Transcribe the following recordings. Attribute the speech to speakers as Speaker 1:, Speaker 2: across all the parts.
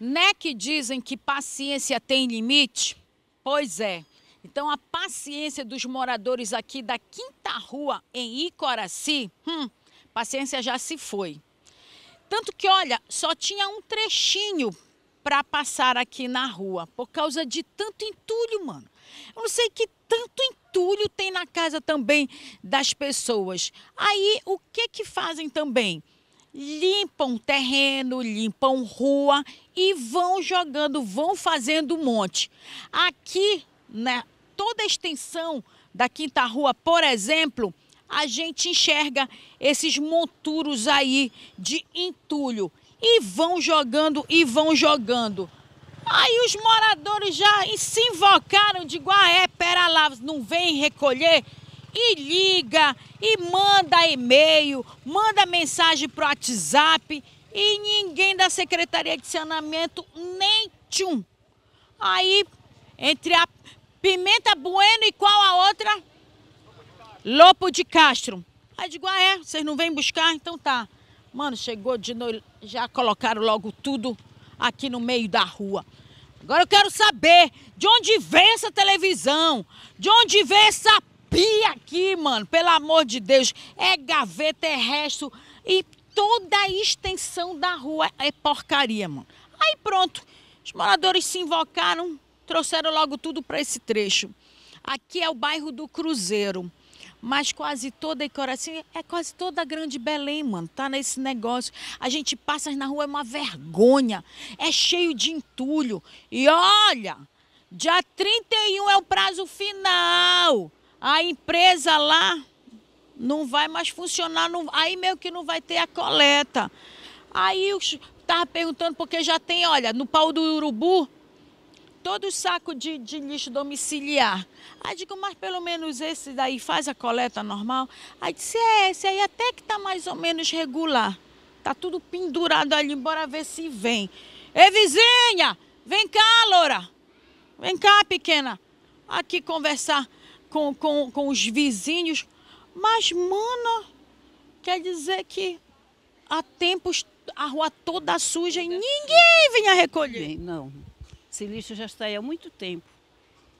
Speaker 1: Né que dizem que paciência tem limite? Pois é. Então a paciência dos moradores aqui da Quinta Rua em Icoraci, hum, paciência já se foi. Tanto que, olha, só tinha um trechinho para passar aqui na rua, por causa de tanto entulho, mano. Eu não sei que tanto entulho tem na casa também das pessoas. Aí, o que que fazem também? limpam terreno, limpam rua e vão jogando, vão fazendo um monte. Aqui, né, toda a extensão da Quinta Rua, por exemplo, a gente enxerga esses monturos aí de entulho e vão jogando e vão jogando. Aí os moradores já se invocaram de ah, é, pera lá, não vem recolher e liga, e manda e-mail, manda mensagem para o WhatsApp e ninguém da Secretaria de Saneamento nem tchum. Aí, entre a Pimenta Bueno e qual a outra? Lopo de Castro. Aí digo, ah é, vocês não vêm buscar? Então tá. Mano, chegou de noite, já colocaram logo tudo aqui no meio da rua. Agora eu quero saber de onde vem essa televisão, de onde vem essa pia aqui, mano, pelo amor de Deus. É gaveta, é resto. E toda a extensão da rua é porcaria, mano. Aí pronto, os moradores se invocaram, trouxeram logo tudo para esse trecho. Aqui é o bairro do Cruzeiro, mas quase toda assim, é quase toda a Grande Belém, mano, tá nesse negócio. A gente passa na rua é uma vergonha, é cheio de entulho. E olha, dia 31 é o prazo final a empresa lá não vai mais funcionar, não, aí meio que não vai ter a coleta. Aí eu estava perguntando, porque já tem, olha, no pau do urubu, todo o saco de, de lixo domiciliar. Aí digo, mas pelo menos esse daí faz a coleta normal. Aí disse, é, esse aí até que está mais ou menos regular. Tá tudo pendurado ali, bora ver se vem. Ei, vizinha, vem cá, loura. Vem cá, pequena. Aqui conversar com, com, com os vizinhos. Mas, mano quer dizer que há tempos a rua toda suja e ninguém vinha
Speaker 2: recolher. Não. Esse lixo já está aí há muito tempo.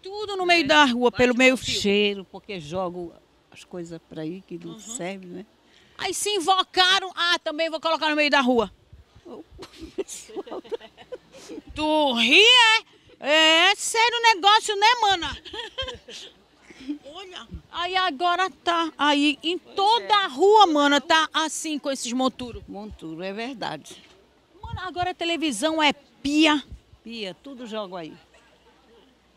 Speaker 2: Tudo no meio da rua, pelo meio fio. cheiro, porque jogo as coisas para aí que não uhum. serve, né? Aí
Speaker 1: se invocaram, ah, também vou colocar no meio da rua. Tá- tu ri, é? É sério o negócio, né, mana? Olha, aí agora tá aí em pois toda é. a rua, mano, tá assim com esses monturos. Monturo, é verdade. Mano, agora a televisão é pia. Pia, tudo joga aí.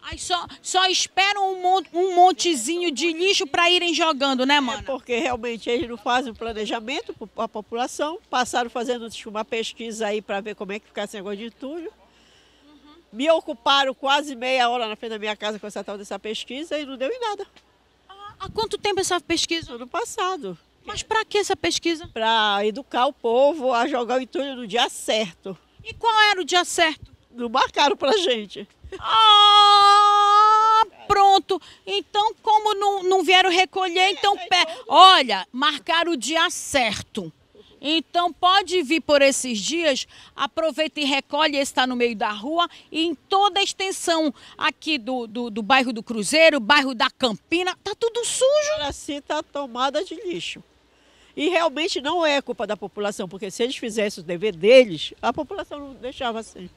Speaker 1: Aí só, só esperam um, mon
Speaker 2: um montezinho de lixo para irem jogando, né, é mano? É porque realmente eles não fazem o planejamento para a população. Passaram fazendo uma pesquisa aí para ver como é que fica esse negócio de entulho. Me ocuparam quase meia hora na frente da minha casa com essa tal dessa pesquisa e não deu em nada. Ah, há quanto tempo essa pesquisa? Ano passado. Mas para que essa pesquisa? Para educar o povo a jogar o entulho no dia certo. E qual era o dia certo? Não marcaram pra gente. Ah, pronto.
Speaker 1: Então, como não, não vieram recolher, é, então... Olha, marcaram o dia certo. Então pode vir por esses dias, aproveita e recolhe, está no meio da rua e em toda a extensão aqui do, do, do bairro do Cruzeiro, bairro
Speaker 2: da Campina, tá tudo sujo. Agora sim tá tomada de lixo. E realmente não é culpa da população, porque se eles fizessem o dever deles, a população não deixava assim.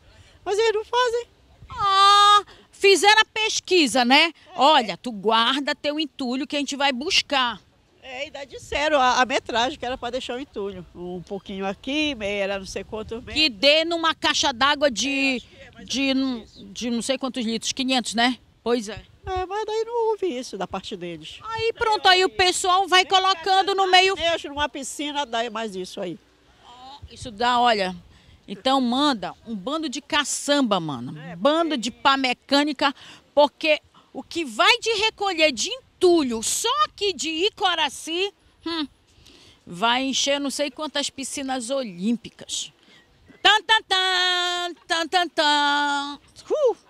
Speaker 2: Mas eles não
Speaker 1: fazem. Ah, fizeram a pesquisa, né? É. Olha, tu
Speaker 2: guarda teu entulho que a gente vai buscar. É, ainda disseram a, a metragem que era para deixar o entulho. Um pouquinho aqui, era não sei quantos metros. Que dê numa caixa d'água
Speaker 1: de, é, é de, de não sei quantos litros, 500, né? Pois é. É, mas daí não
Speaker 2: houve isso da parte deles. Aí
Speaker 1: pronto, aí o é, pessoal vai colocando no meio. Deixa numa piscina, dá mais isso aí. Isso dá, olha. Então manda um bando de caçamba, mano. É, bando de pá mecânica, porque o que vai de recolher de entulho só que de Icoraci hum, vai encher não sei quantas piscinas olímpicas. Tan, tan, tan, tan, tan, tan. Uh!